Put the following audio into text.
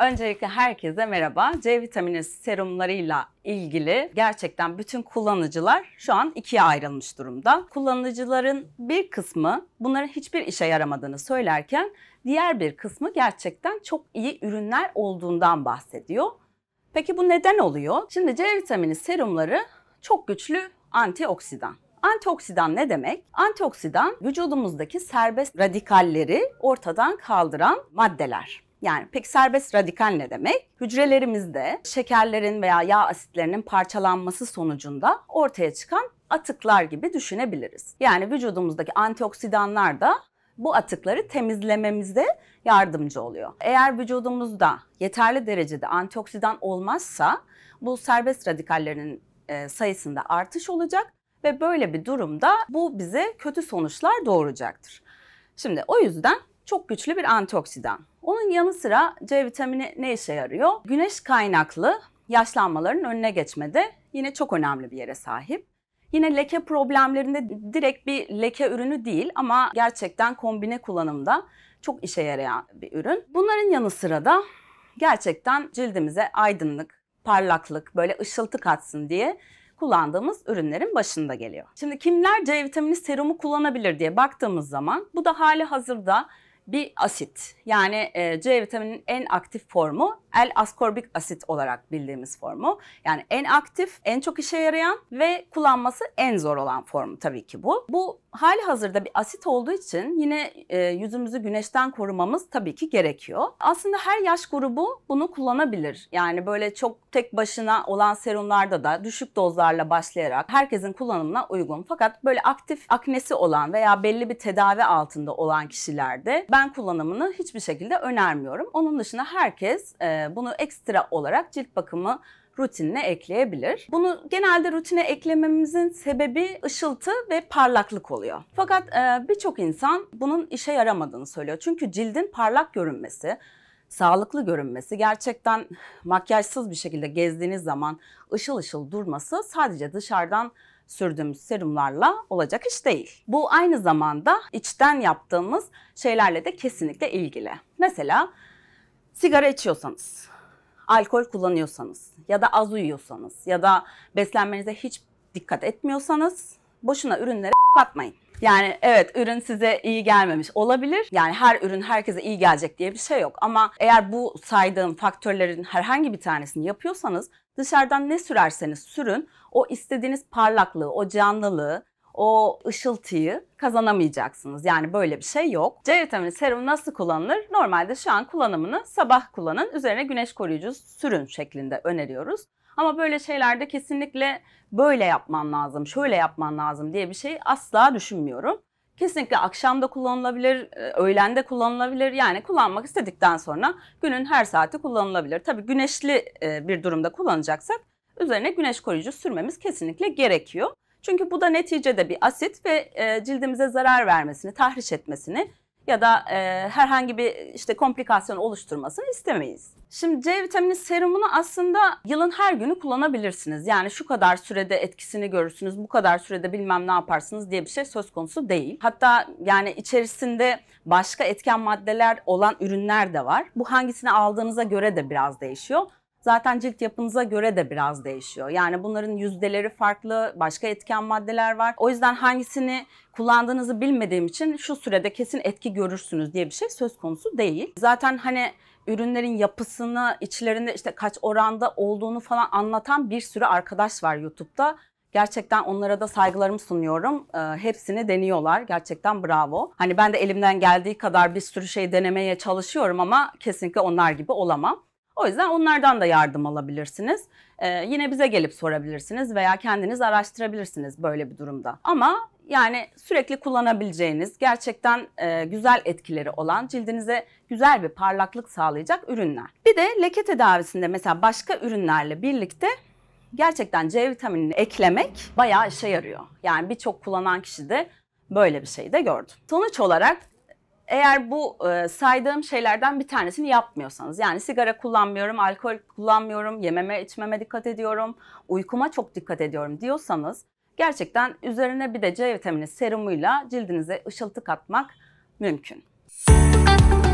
Öncelikle herkese merhaba. C vitamini serumlarıyla ilgili gerçekten bütün kullanıcılar şu an ikiye ayrılmış durumda. Kullanıcıların bir kısmı bunların hiçbir işe yaramadığını söylerken diğer bir kısmı gerçekten çok iyi ürünler olduğundan bahsediyor. Peki bu neden oluyor? Şimdi C vitamini serumları çok güçlü antioksidan. Antioksidan ne demek? Antioksidan vücudumuzdaki serbest radikalleri ortadan kaldıran maddeler. Yani peki serbest radikal ne demek? Hücrelerimizde şekerlerin veya yağ asitlerinin parçalanması sonucunda ortaya çıkan atıklar gibi düşünebiliriz. Yani vücudumuzdaki antioksidanlar da bu atıkları temizlememize yardımcı oluyor. Eğer vücudumuzda yeterli derecede antioksidan olmazsa bu serbest radikallerin e, sayısında artış olacak ve böyle bir durumda bu bize kötü sonuçlar doğuracaktır. Şimdi o yüzden çok güçlü bir antioksidan onun yanı sıra C vitamini ne işe yarıyor? Güneş kaynaklı yaşlanmaların önüne geçmede yine çok önemli bir yere sahip. Yine leke problemlerinde direkt bir leke ürünü değil ama gerçekten kombine kullanımda çok işe yarayan bir ürün. Bunların yanı sıra da gerçekten cildimize aydınlık, parlaklık, böyle ışıltı katsın diye kullandığımız ürünlerin başında geliyor. Şimdi kimler C vitamini serumu kullanabilir diye baktığımız zaman bu da hali hazırda bir asit. Yani C vitamininin en aktif formu L askorbik asit olarak bildiğimiz formu. Yani en aktif, en çok işe yarayan ve kullanması en zor olan formu tabii ki bu. Bu hali hazırda bir asit olduğu için yine e, yüzümüzü güneşten korumamız tabii ki gerekiyor. Aslında her yaş grubu bunu kullanabilir. Yani böyle çok tek başına olan serumlarda da düşük dozlarla başlayarak herkesin kullanımına uygun. Fakat böyle aktif aknesi olan veya belli bir tedavi altında olan kişilerde ben kullanımını hiçbir şekilde önermiyorum. Onun dışında herkes e, ee, bunu ekstra olarak cilt bakımı rutinine ekleyebilir. Bunu genelde rutine eklememizin sebebi ışıltı ve parlaklık oluyor. Fakat e, birçok insan bunun işe yaramadığını söylüyor. Çünkü cildin parlak görünmesi, sağlıklı görünmesi, gerçekten makyajsız bir şekilde gezdiğiniz zaman ışıl ışıl durması sadece dışarıdan sürdüğümüz serumlarla olacak iş değil. Bu aynı zamanda içten yaptığımız şeylerle de kesinlikle ilgili. Mesela sigara içiyorsanız, alkol kullanıyorsanız ya da az uyuyorsanız ya da beslenmenize hiç dikkat etmiyorsanız boşuna ürünlere atmayın. Yani evet ürün size iyi gelmemiş olabilir. Yani her ürün herkese iyi gelecek diye bir şey yok. Ama eğer bu saydığım faktörlerin herhangi bir tanesini yapıyorsanız dışarıdan ne sürerseniz sürün o istediğiniz parlaklığı, o canlılığı, o ışıltıyı kazanamayacaksınız. Yani böyle bir şey yok. C vitamini serumu nasıl kullanılır? Normalde şu an kullanımını sabah kullanın, üzerine güneş koruyucu sürün şeklinde öneriyoruz. Ama böyle şeylerde kesinlikle böyle yapman lazım, şöyle yapman lazım diye bir şey asla düşünmüyorum. Kesinlikle akşamda da kullanılabilir, e, öğlende kullanılabilir. Yani kullanmak istedikten sonra günün her saati kullanılabilir. Tabii güneşli e, bir durumda kullanacaksak üzerine güneş koruyucu sürmemiz kesinlikle gerekiyor. Çünkü bu da neticede bir asit ve e, cildimize zarar vermesini, tahriş etmesini ya da e, herhangi bir işte komplikasyon oluşturmasını istemeyiz. Şimdi C vitamini serumunu aslında yılın her günü kullanabilirsiniz. Yani şu kadar sürede etkisini görürsünüz, bu kadar sürede bilmem ne yaparsınız diye bir şey söz konusu değil. Hatta yani içerisinde başka etken maddeler olan ürünler de var. Bu hangisini aldığınıza göre de biraz değişiyor zaten cilt yapınıza göre de biraz değişiyor. Yani bunların yüzdeleri farklı, başka etken maddeler var. O yüzden hangisini kullandığınızı bilmediğim için şu sürede kesin etki görürsünüz diye bir şey söz konusu değil. Zaten hani ürünlerin yapısını, içlerinde işte kaç oranda olduğunu falan anlatan bir sürü arkadaş var YouTube'da. Gerçekten onlara da saygılarımı sunuyorum. E, hepsini deniyorlar. Gerçekten bravo. Hani ben de elimden geldiği kadar bir sürü şey denemeye çalışıyorum ama kesinlikle onlar gibi olamam. O yüzden onlardan da yardım alabilirsiniz. Ee, yine bize gelip sorabilirsiniz veya kendiniz araştırabilirsiniz böyle bir durumda. Ama yani sürekli kullanabileceğiniz, gerçekten e, güzel etkileri olan, cildinize güzel bir parlaklık sağlayacak ürünler. Bir de leke tedavisinde mesela başka ürünlerle birlikte gerçekten C vitaminini eklemek bayağı işe yarıyor. Yani birçok kullanan kişi de böyle bir şey de gördü. Sonuç olarak eğer bu e, saydığım şeylerden bir tanesini yapmıyorsanız yani sigara kullanmıyorum, alkol kullanmıyorum, yememe içmeme dikkat ediyorum, uykuma çok dikkat ediyorum diyorsanız gerçekten üzerine bir de C vitamini serumuyla cildinize ışıltı katmak mümkün. Müzik